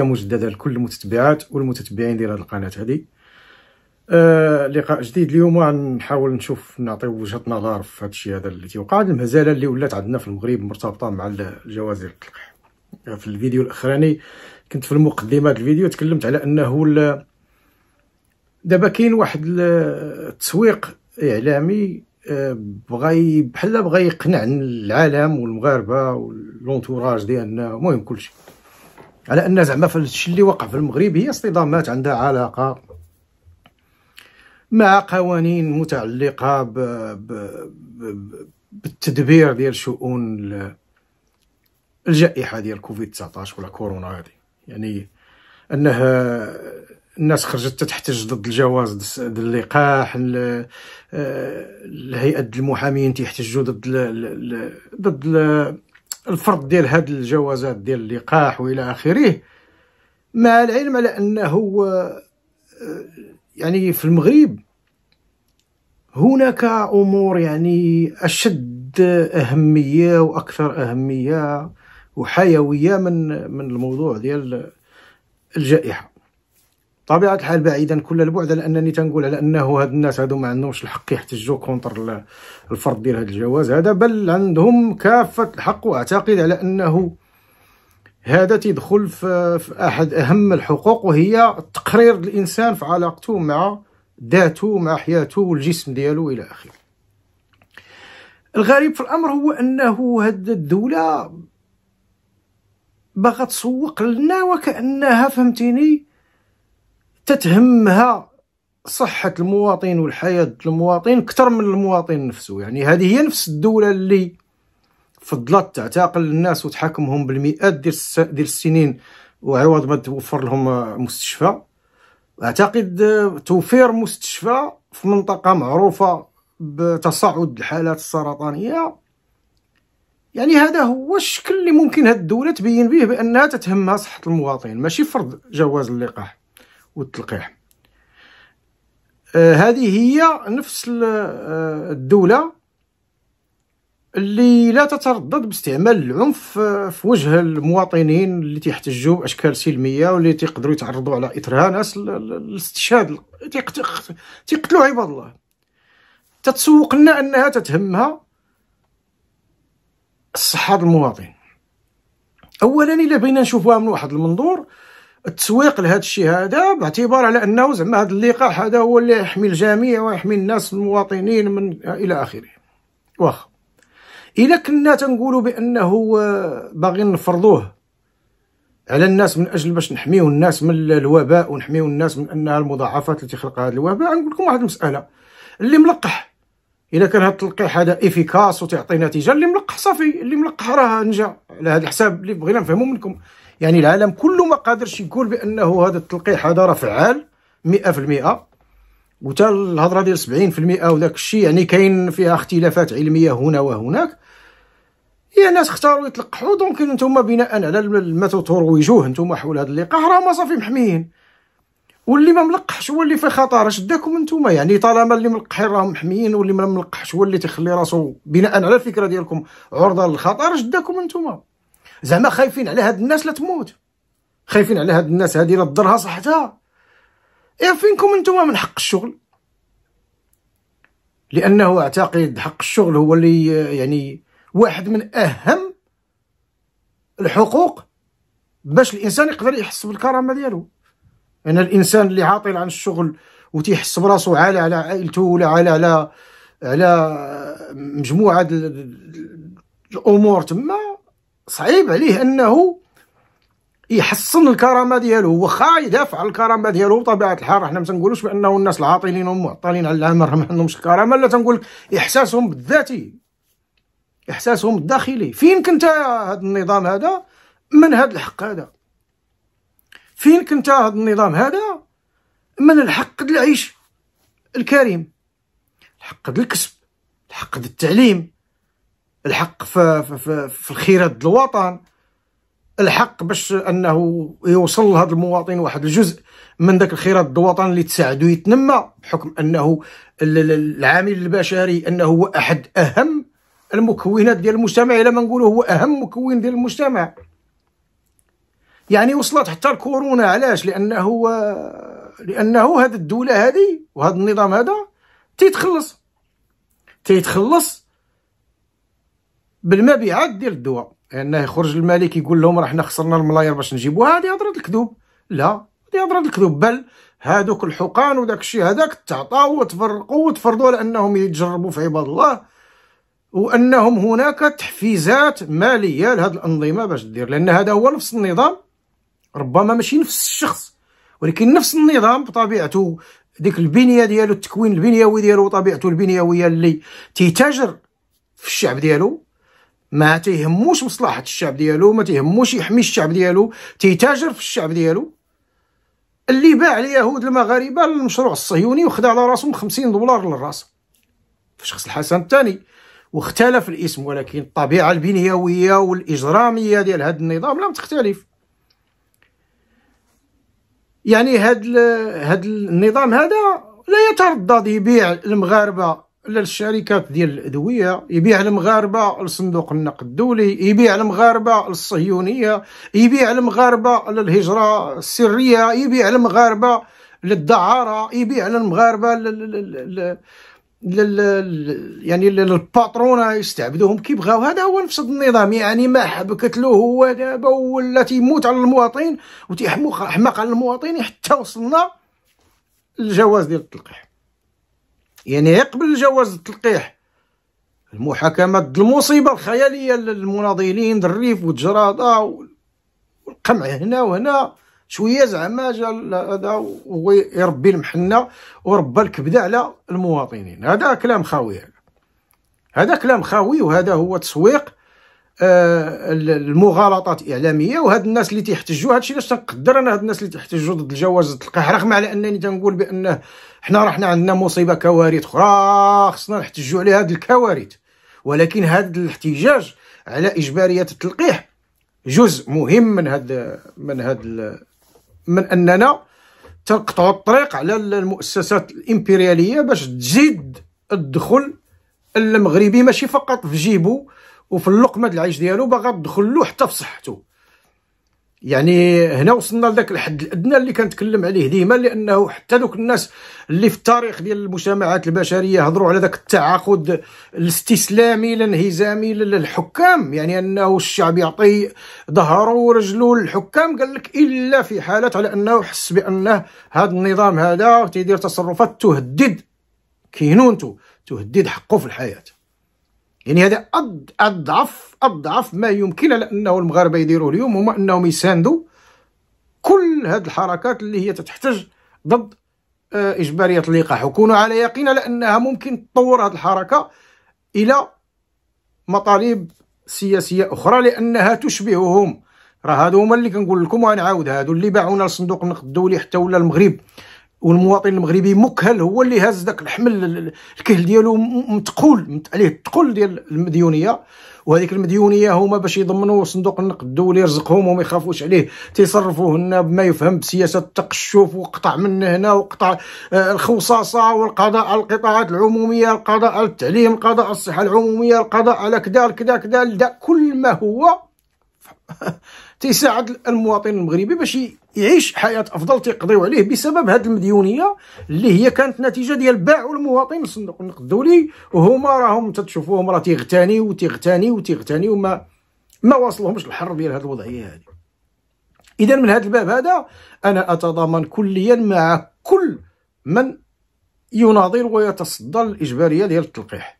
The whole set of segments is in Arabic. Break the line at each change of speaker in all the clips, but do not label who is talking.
تحيه مجدده لكل المتتبعات والمتتبعين ديال هذه القناه هذه آه لقاء جديد اليوم غنحاول نشوف نعطي وجهه نظر في هذا الشيء هذا اللي تيوقع المهزله اللي ولات عندنا في المغرب مرتبطه مع الجوازر التلقيح آه، في الفيديو الاخراني كنت في المقدمه الفيديو تكلمت على انه دابا كاين واحد التسويق اعلامي آه، بغى بحال بغى يقنع العالم والمغاربه واللونتوراج ديالنا المهم كلشي على ان زعما الشيء اللي وقع في المغرب هي اصطدامات عندها علاقه مع قوانين متعلقه ب... ب... ب... بالتدبير ديال شؤون الجائحه ديال كوفيد 19 ولا كورونا هذه يعني انها الناس خرجت تحتج ضد الجواز ضد اللقاح آه، الهيئه المحامين تيحتجوا ضد ضد الفرض ديال هاد الجوازات ديال اللقاح والى اخره مع العلم على انه آه، يعني في المغرب هناك امور يعني اشد اهميه واكثر اهميه وحيويه من من الموضوع ديال الجائحه طبيعه الحال بعيدا كل البعد لانني تنقول على انه هاد الناس هادو ما عندهمش الحق يحتجوا كونتر الفرض ديال هاد الجواز هذا بل عندهم كافه الحق واعتقد على انه هذا تيدخل في احد اهم الحقوق وهي تقرير الانسان في علاقته مع ذاته مع حياته والجسم ديالو الى اخره الغريب في الامر هو انه هاد الدوله باغا تسوق لنا وكانها فهمتيني تتهمها صحة المواطن والحياة المواطن أكثر من المواطن نفسه يعني هذه هي نفس الدولة اللي فضلت تعتقل الناس وتحاكمهم بالمئات ديال السنين وعوض ما توفر لهم مستشفى اعتقد توفير مستشفى في منطقة معروفة بتصاعد الحالات السرطانية يعني هذا هو الشكل اللي ممكن هاد الدولة تبين به بأنها تتهمها صحة المواطن ماشي فرض جواز اللقاح والتلقيح آه، هذه هي نفس آه، الدولة اللي لا تتردد باستعمال العنف آه، في وجه المواطنين اللي تيحتجوا باشكال سلميه واللي تيقدروا يتعرضوا على اطرها ناس الاستشهاد تيقتلوا عباد الله تتسوق لنا انها تتهمها الصحه المواطن اولا الا بغينا نشوفوها من واحد المنظور التسويق لهذا الشيء هذا باعتبار على انه زعما هذا اللقاح هذا هو اللي يحمي الجميع ويحمي الناس المواطنين من الى اخره واخا اذا كنا تنقولوا بانه آه، باغيين نفرضوه على الناس من اجل باش نحميو الناس من الوباء ونحميو الناس من انها المضاعفات التي تخلقها هذا الوباء نقول لكم واحد المساله اللي ملقح اذا كان هذا التلقيح هذا افيكاس وتعطي نتيجه اللي ملقح صافي اللي ملقح راه نجا على هذا الحساب اللي بغينا نفهمو منكم يعني العالم كله ما قادرش يقول بانه هذا التلقيح هذا راه فعال 100% وتا الهضره ديال 70% وداك الشيء يعني كاين فيها اختلافات علميه هنا وهناك يا ناس اختاروا يتلقحوا دونك نتوما بناء على ما تروجوه نتوما حول هذا اللقاح راه ما صافي محميين واللي ما ملقحش هو اللي في خطر اش داكم نتوما يعني طالما اللي ملقحين راهم محميين واللي ما ملقحش هو اللي تخلي راسو بناء على الفكره ديالكم عرضه للخطر اش داكم نتوما زعما خايفين على هاد الناس لا تموت خايفين على هاد الناس هادي لا تضرها صحتها يا فينكم نتوما من حق الشغل لانه اعتقد حق الشغل هو اللي يعني واحد من اهم الحقوق باش الانسان يقدر يحس بالكرامه ديالو ان يعني الانسان اللي عاطل عن الشغل وتيحس براسو عالي على عائلته ولا عالي على على مجموعه الامور تما صعيب عليه انه يحصن الكرامه ديالو واخا يدافع على الكرامه ديالو بطبيعه الحال حنا ما تنقولوش بانه الناس العاطلين ومعطلين على العمر ما عندهمش الكرامه لا تنقول لك احساسهم بالذاتي احساسهم الداخلي فين كنت هذا النظام هذا من هذا الحق هذا فين كنت هذا النظام هذا من الحق العيش الكريم الحق الكسب الحق التعليم الحق في, في, في الخيرة الوطن الحق باش انه يوصل لهذا المواطن واحد الجزء من ذاك الخيرات الوطن اللي تساعده يتنمى بحكم انه العامل البشري انه هو احد اهم المكونات ديال المجتمع الا ما نقولوا هو اهم مكون ديال المجتمع يعني وصلت حتى الكورونا علاش لانه لانه هذه الدوله هذه وهذا النظام هذا تيتخلص تيتخلص بالمبيعات ديال الدواء لانه يعني يخرج الملك يقول لهم راه حنا خسرنا الملاير باش نجيبوها هذه هضره الكذوب لا هذه هضره الكذوب بل هادوك الحقان وداك الشيء هذاك تعطاو وتفرقوا وتفرضوا على انهم يتجربوا في عباد الله وانهم هناك تحفيزات ماليه لهذه الانظمه باش دير لان هذا هو نفس النظام ربما ماشي نفس الشخص ولكن نفس النظام بطبيعته ديك البنيه ديالو التكوين البنيوي ديالو وطبيعته البنيويه اللي تيتاجر في الشعب ديالو ما تيهموش مصلحه الشعب ديالو ما تيهموش يحمي الشعب ديالو تيتاجر في الشعب ديالو اللي باع اليهود المغاربه المشروع الصهيوني وخد على راسهم 50 دولار للراس في شخص الحسن الثاني واختلف الاسم ولكن الطبيعه البنيويه والاجراميه ديال هذا النظام لم تختلف يعني هاد, هذا النظام هذا لا يتردد يبيع المغاربه للشركات ديال الادويه يبيع المغاربه لصندوق النقد الدولي يبيع المغاربه للصهيونيه يبيع المغاربه للهجره السريه يبيع المغاربه للدعاره يبيع المغاربه لل... لل... يعني للباترونه يستعبدوهم كي بغاو هذا هو نفس النظام يعني ما حبكت له هو دابا ولا تيموت على المواطن وتيحمق على المواطن حتى وصلنا الجواز ديال التلقيح يعني قبل جواز التلقيح المحاكمات المصيبة الخيالية للمناضلين الريف وتجراده والقمع هنا وهنا شوية زعما جا هذا هو يربي المحنة وربى الكبدة على المواطنين هذا كلام خاوي هذا كلام خاوي وهذا هو تسويق آه، المغالطات الاعلاميه وهاد الناس اللي تيحتجوا هادشي علاش تنقدر انا هاد الناس اللي تيحتجوا ضد الجواز التلقاح رغم على انني تنقول بانه حنا رحنا عندنا مصيبه كوارث اخرى خصنا نحتجوا على هذه الكوارث ولكن هذا الاحتجاج على اجباريه التلقيح جزء مهم من هذا من هذا من اننا تقطعوا الطريق على المؤسسات الامبرياليه باش تزيد الدخل المغربي ماشي فقط في جيبه وفي اللقمه العيش ديالو باغا تدخل له حتى في صحته يعني هنا وصلنا لذاك الحد الادنى اللي كنتكلم عليه ديما لانه حتى دوك الناس اللي في التاريخ ديال المجتمعات البشريه هضروا على ذاك التعاقد الاستسلامي الانهزامي للحكام يعني انه الشعب يعطي ظهره ورجله للحكام قال لك الا في حالات على انه حس بانه هذا النظام هذا تيدير تصرفات تهدد كينونته تهدد حقه في الحياه يعني هذا اضعف اضعف ما يمكن لانه المغاربه يديروه اليوم هما انهم يساندوا كل هذه الحركات اللي هي تتحتج ضد آه، اجباريه اللقاح وكونوا على يقين لانها ممكن تطور هذه الحركه الى مطالب سياسيه اخرى لانها تشبههم راه هادو هما اللي كنقول لكم عاود هادو اللي باعونا لصندوق النقد الدولي حتى ولا المغرب والمواطن المغربي مكهل هو اللي هاز داك الحمل الكهل ديالو متقول عليه الثقل ديال المديونيه وهذيك المديونيه هما باش يضمنوا صندوق النقد الدولي يرزقهم وما يخافوش عليه تيصرفوه لنا بما يفهم بسياسه التقشف وقطع من هنا وقطع آه، الخصاصه والقضاء على القطاعات العموميه القضاء على التعليم القضاء على الصحه العموميه القضاء على كذا كذا كذا كل ما هو تيساعد المواطن المغربي باش يعيش حياه افضل تيقضيو عليه بسبب هذه المديونيه اللي هي كانت نتيجه ديال باعوا المواطن لصندوق النقد الدولي وهما راهم تتشوفوهم راه تيغتاني وتيغتاني وتيغتاني وما ما واصلهمش الحر ديال هذه الوضعيه هذه اذا من هذا الباب هذا انا اتضامن كليا مع كل من يناظر ويتصدى الاجباريه ديال التلقيح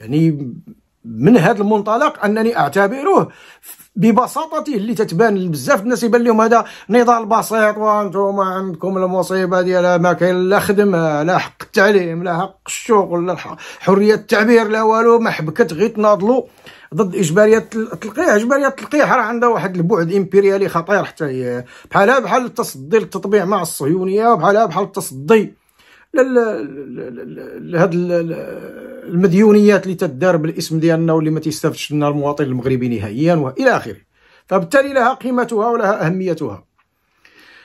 يعني من هذا المنطلق انني اعتبره ببساطته اللي تتبان لبزاف الناس يبان لهم هذا نضال بسيط وانتم عندكم المصيبه ديال ما كاين لا خدمه لا حق التعليم لا حق الشغل لا حريه التعبير لا والو ما حبكت غير تناضلوا ضد اجباريه التلقيح اجباريه التلقيح راه عندها واحد البعد امبريالي خطير حتى هي بحالها بحال التصدي للتطبيع مع الصهيونيه بحالها بحال التصدي لهاد المديونيات اللي تدار بالاسم ديالنا واللي ما تيستافدش منها المواطن المغربي نهائيا والى اخره فبالتالي لها قيمتها ولها اهميتها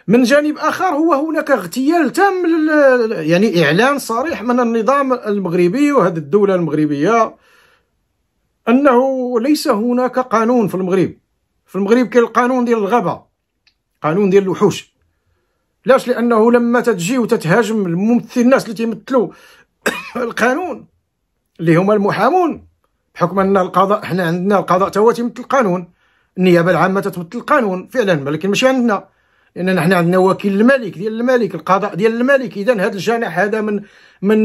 من جانب اخر هو هناك اغتيال تام يعني اعلان صريح من النظام المغربي وهذه الدوله المغربيه انه ليس هناك قانون في المغرب في المغرب كاين القانون ديال الغابه قانون ديال الوحوش علاش لانه لما تتجي وتتهاجم الممثل الناس اللي تيمثلوا القانون اللي هما المحامون بحكم ان القضاء حنا عندنا القضاء تا هو تيمثل القانون النيابه العامه تتمثل القانون فعلا ولكن ماشي عندنا لاننا حنا عندنا وكيل الملك ديال الملك القضاء ديال الملك اذا هذا الجناح هذا من من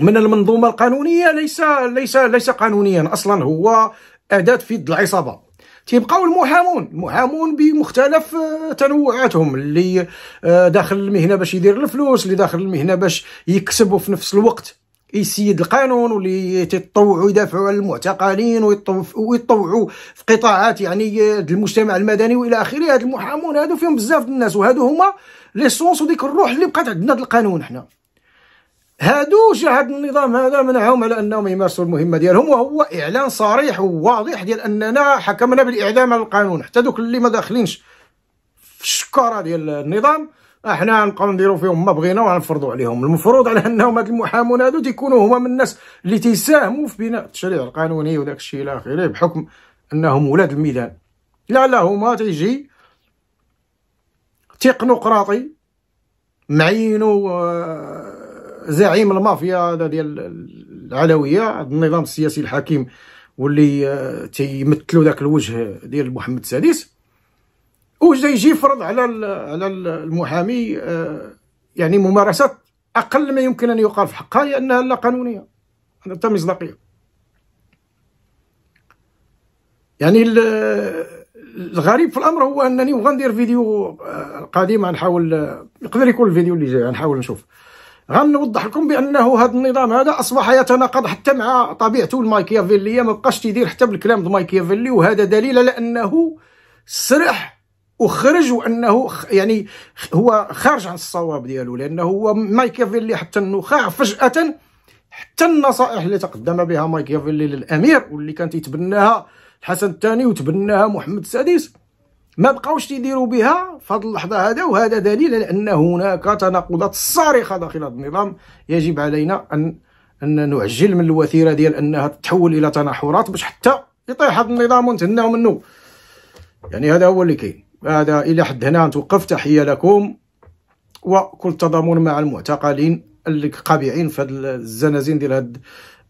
من المنظومه القانونيه ليس ليس ليس قانونيا اصلا هو اداه في يد العصابه تيبقاو المحامون المحامون بمختلف آه، تنوعاتهم اللي آه، داخل المهنه باش يدير الفلوس اللي داخل المهنه باش يكسب وفي نفس الوقت يسيد القانون واللي تيتطوعوا يدافعوا على المعتقلين ويتطوعوا في قطاعات يعني آه، المجتمع المدني والى اخره هاد المحامون هادو فيهم بزاف الناس وهادو هما ليسونس وديك الروح اللي بقات عندنا القانون حنا هادو جا هاد النظام هذا منعهم على انهم يمارسوا المهمه ديالهم وهو اعلان صريح وواضح ديال اننا حكمنا بالاعدام على القانون حتى دوك اللي ما داخلينش في الشكاره ديال النظام احنا غنبقاو نديرو فيهم ما بغينا وغنفرضوا عليهم المفروض على انهم هاد المحامون هادو تيكونوا هما من الناس اللي تيساهموا في بناء التشريع القانوني وداك الشيء الى اخره بحكم انهم ولاد الميدان لا لا هما تيجي تقنقراطي معينو آه زعيم المافيا ديال العلويه النظام السياسي الحاكم واللي آه، تيمثلوا ذاك الوجه ديال محمد السادس وجا يجي يفرض على على المحامي آه، يعني ممارسات اقل ما يمكن ان يقال في حقها لانها لا قانونيه حتى مصداقيه يعني آه، الغريب في الامر هو انني وغندير فيديو قديم غنحاول يقدر يكون الفيديو اللي جاي غنحاول نشوف غنوضح لكم بانه هذا النظام هذا اصبح يتناقض حتى مع طبيعته المايكيافيليه ما بقاش تيدير حتى بالكلام د مايكيافيلي وهذا دليل على انه سرح وخرج وانه يعني هو خارج عن الصواب ديالو لانه هو مايكيافيلي حتى النخاع فجاه حتى النصائح اللي تقدم بها مايكيافيلي للامير واللي كانت يتبناها الحسن الثاني وتبناها محمد السادس ما بقاوش تيديروا بها في هذه اللحظه هذا وهذا دليل على ان هناك تناقضات صارخه داخل هذا النظام يجب علينا ان ان نعجل من الوتيره ديال انها تتحول الى تناحرات باش حتى يطيح هذا النظام ونتهناو منه يعني هذا هو اللي كاين هذا الى حد هنا نتوقف تحيه لكم وكل التضامن مع المعتقلين القابعين في هذه الزنازين ديال هذه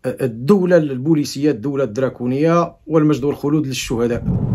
الدوله البوليسيه الدوله الدراكونيه والمجد والخلود للشهداء